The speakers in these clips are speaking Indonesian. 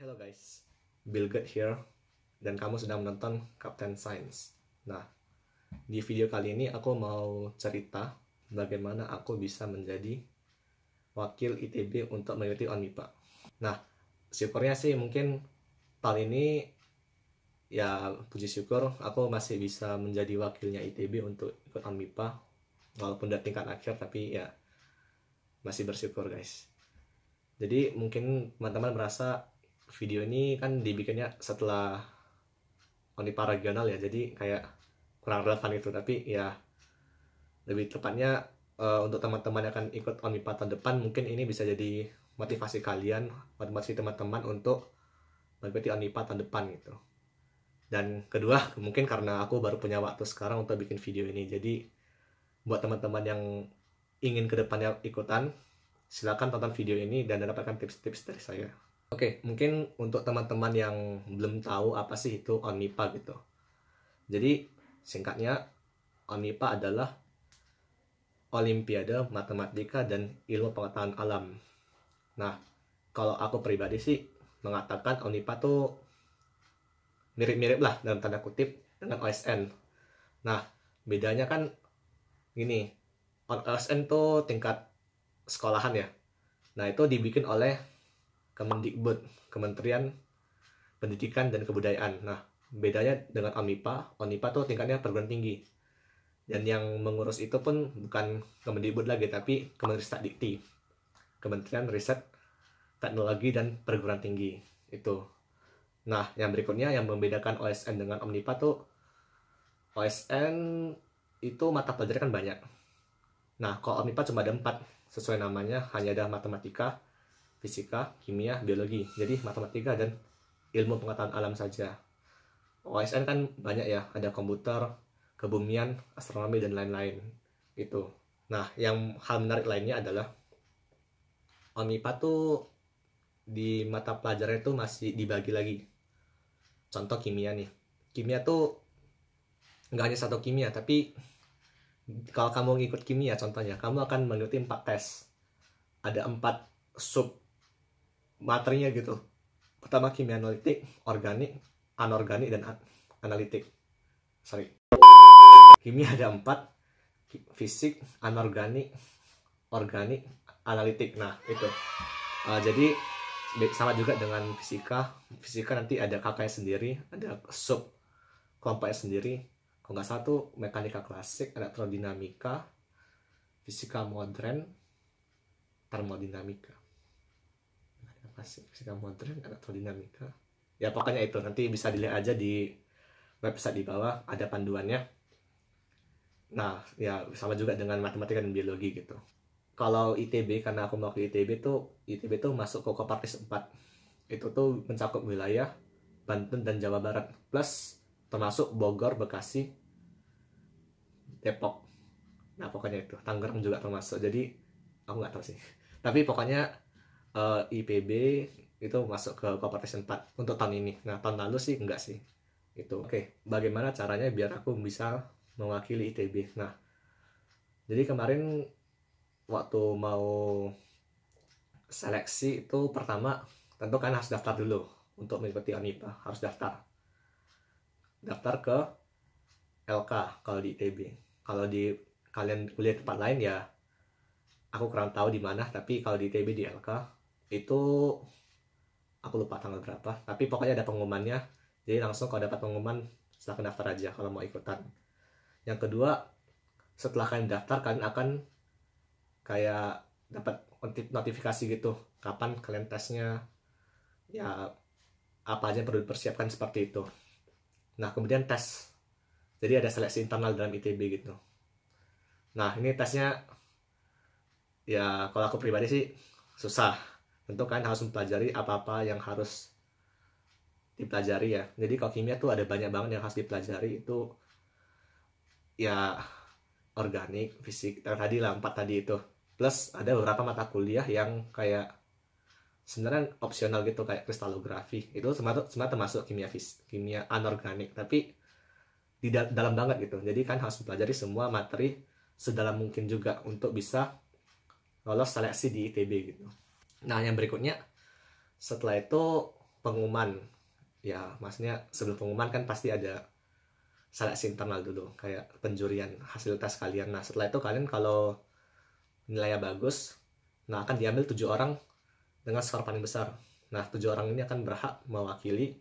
Hello guys, Bill Good here, dan kamu sedang menonton Captain Science. Nah, di video kali ini aku mau cerita bagaimana aku bisa menjadi wakil ITB untuk mengikuti ONMIPA. Nah, syukurnya sih mungkin tahun ini ya puji syukur aku masih bisa menjadi wakilnya ITB untuk ikut ONMIPA walaupun udah tingkat akhir tapi ya masih bersyukur guys. Jadi mungkin teman-teman merasa video ini kan dibikinnya setelah Oni Paragonal ya jadi kayak kurang relevan itu tapi ya lebih tepatnya uh, untuk teman-teman yang akan ikut Onipa tahun depan mungkin ini bisa jadi motivasi kalian motivasi teman-teman untuk mengikuti Onipa tahun depan gitu dan kedua mungkin karena aku baru punya waktu sekarang untuk bikin video ini jadi buat teman-teman yang ingin kedepannya ikutan silakan tonton video ini dan dapatkan tips-tips dari saya Oke, mungkin untuk teman-teman yang belum tahu apa sih itu ONIPA gitu. Jadi singkatnya ONIPA adalah Olimpiade Matematika dan Ilmu Pengetahuan Alam. Nah, kalau aku pribadi sih mengatakan ONIPA tuh mirip-mirip lah dalam tanda kutip dengan OSN. Nah, bedanya kan gini, OSN tuh tingkat sekolahan ya. Nah, itu dibikin oleh Kemendikbud, Kementerian Pendidikan dan Kebudayaan. Nah, bedanya dengan ONIPA, ONIPA tuh tingkatnya perguruan tinggi. Dan yang mengurus itu pun bukan Kemendikbud lagi, tapi Kemenristek Dikti. Kementerian Riset, Teknologi, dan Perguruan Tinggi. Itu. Nah, yang berikutnya yang membedakan OSN dengan OMNIPA tuh OSN itu mata pelajaran kan banyak. Nah, kalau OMNIPA cuma ada empat sesuai namanya hanya ada matematika, fisika, kimia, biologi. Jadi matematika dan ilmu pengetahuan alam saja. OSN kan banyak ya, ada komputer, kebumian, astronomi dan lain-lain. Itu. Nah, yang hal menarik lainnya adalah OMIPA tuh di mata pelajaran itu masih dibagi lagi. Contoh kimia nih. Kimia tuh nggak hanya satu kimia, tapi kalau kamu ngikut kimia contohnya, kamu akan mengikuti empat tes. Ada empat sub materinya gitu pertama kimia analitik organik anorganik dan analitik sorry kimia ada empat fisik anorganik organik analitik nah itu uh, jadi sama juga dengan fisika fisika nanti ada kakaknya sendiri ada sub kelompoknya sendiri kalau nggak satu mekanika klasik elektrodinamika fisika modern termodinamika apa sih fisika modern dinamika ya pokoknya itu nanti bisa dilihat aja di website di bawah ada panduannya nah ya sama juga dengan matematika dan biologi gitu kalau ITB karena aku mau ke ITB tuh ITB tuh masuk ke Kopartis 4 itu tuh mencakup wilayah Banten dan Jawa Barat plus termasuk Bogor, Bekasi, Depok. Nah pokoknya itu Tangerang juga termasuk. Jadi aku nggak tahu sih. Tapi pokoknya uh, eh, IPB itu masuk ke competition 4 untuk tahun ini. Nah, tahun lalu sih enggak sih. Itu. Oke, okay, bagaimana caranya biar aku bisa mewakili ITB? Nah, jadi kemarin waktu mau seleksi itu pertama tentu kan harus daftar dulu untuk mengikuti ONIPA, harus daftar. Daftar ke LK kalau di ITB. Kalau di kalian kuliah tempat lain ya aku kurang tahu di mana, tapi kalau di ITB di LK itu aku lupa tanggal berapa tapi pokoknya ada pengumumannya jadi langsung kalau dapat pengumuman silahkan daftar aja kalau mau ikutan yang kedua setelah kalian daftar kalian akan kayak dapat notifikasi gitu kapan kalian tesnya ya apa aja yang perlu dipersiapkan seperti itu nah kemudian tes jadi ada seleksi internal dalam ITB gitu nah ini tesnya ya kalau aku pribadi sih susah tentu kalian harus mempelajari apa-apa yang harus dipelajari ya jadi kalau kimia tuh ada banyak banget yang harus dipelajari itu ya organik fisik yang tadi lah empat tadi itu plus ada beberapa mata kuliah yang kayak sebenarnya opsional gitu kayak kristalografi itu semata termasuk kimia fis kimia anorganik tapi di dalam banget gitu jadi kan harus mempelajari semua materi sedalam mungkin juga untuk bisa lolos seleksi di ITB gitu Nah, yang berikutnya setelah itu pengumuman. Ya, maksudnya sebelum pengumuman kan pasti ada seleksi internal dulu, kayak penjurian hasil tes kalian. Nah, setelah itu kalian kalau nilainya bagus, nah akan diambil tujuh orang dengan skor paling besar. Nah, tujuh orang ini akan berhak mewakili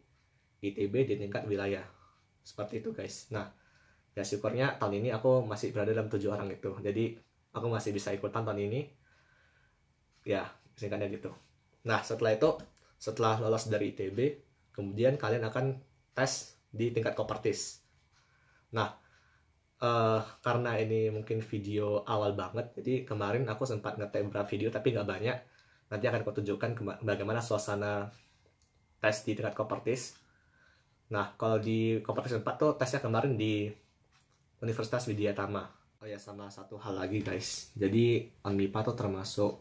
ITB di tingkat wilayah. Seperti itu, guys. Nah, ya syukurnya tahun ini aku masih berada dalam tujuh orang itu. Jadi, aku masih bisa ikutan tahun ini. Ya, singkatnya gitu nah setelah itu setelah lolos dari ITB kemudian kalian akan tes di tingkat kopertis nah uh, karena ini mungkin video awal banget jadi kemarin aku sempat ngetek beberapa video tapi nggak banyak nanti akan aku tunjukkan bagaimana suasana tes di tingkat kopertis nah kalau di kopertis 4 tuh tesnya kemarin di Universitas Widyatama oh ya sama satu hal lagi guys jadi UNMIPA tuh termasuk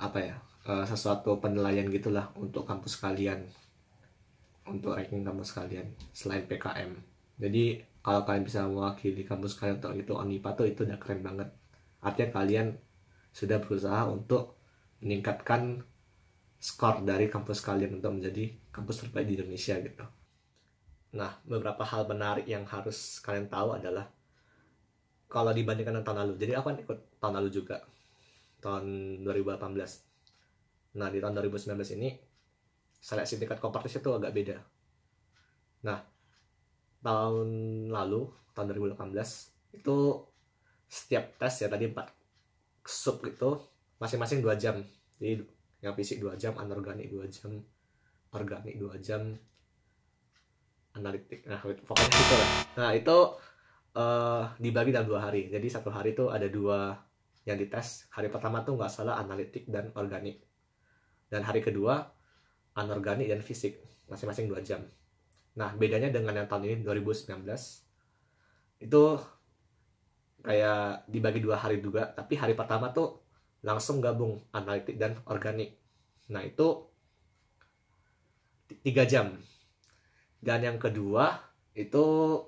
apa ya uh, sesuatu penilaian gitulah untuk kampus kalian untuk ranking kampus kalian selain PKM jadi kalau kalian bisa mewakili kampus kalian untuk itu ONIPA tuh itu udah keren banget artinya kalian sudah berusaha untuk meningkatkan skor dari kampus kalian untuk menjadi kampus terbaik di Indonesia gitu nah beberapa hal menarik yang harus kalian tahu adalah kalau dibandingkan dengan tahun lalu jadi aku kan ikut tahun lalu juga tahun 2018 nah di tahun 2019 ini seleksi tingkat kompetisi itu agak beda nah tahun lalu tahun 2018 itu setiap tes ya tadi empat sub gitu masing-masing 2 jam jadi yang fisik 2 jam anorganik 2 jam organik 2 jam analitik nah pokoknya gitu lah nah itu uh, dibagi dalam dua hari jadi satu hari itu ada dua yang dites hari pertama tuh nggak salah analitik dan organik dan hari kedua anorganik dan fisik masing-masing 2 jam nah bedanya dengan yang tahun ini 2019 itu kayak dibagi dua hari juga tapi hari pertama tuh langsung gabung analitik dan organik nah itu tiga jam dan yang kedua itu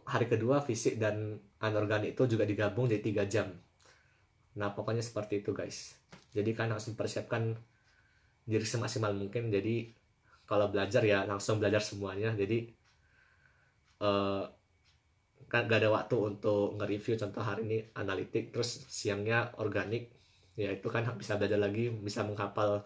hari kedua fisik dan anorganik itu juga digabung jadi tiga jam Nah pokoknya seperti itu guys. Jadi kan harus mempersiapkan diri semaksimal mungkin. Jadi kalau belajar ya langsung belajar semuanya. Jadi uh, kan gak ada waktu untuk nge-review contoh hari ini analitik terus siangnya organik ya itu kan bisa belajar lagi bisa menghafal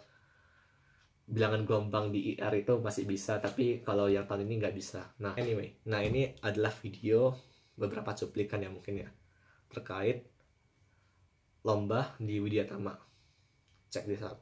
bilangan gelombang di IR itu masih bisa tapi kalau yang tahun ini nggak bisa nah anyway nah ini adalah video beberapa cuplikan ya mungkin ya terkait lomba di Widya Tama, cek di out.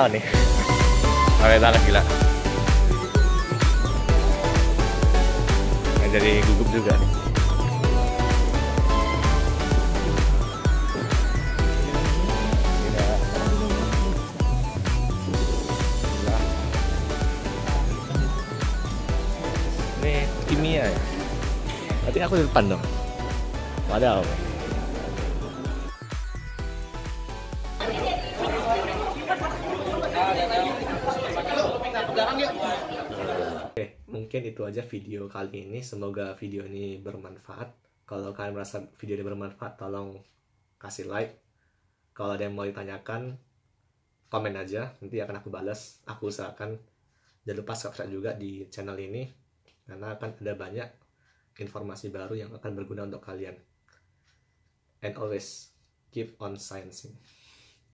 tahu nih awet banget gila nah, jadi gugup juga nih ini kimia ya berarti aku di depan dong Padahal. mungkin itu aja video kali ini semoga video ini bermanfaat kalau kalian merasa video ini bermanfaat tolong kasih like kalau ada yang mau ditanyakan komen aja nanti akan aku balas aku usahakan jangan lupa subscribe juga di channel ini karena akan ada banyak informasi baru yang akan berguna untuk kalian and always keep on sciencing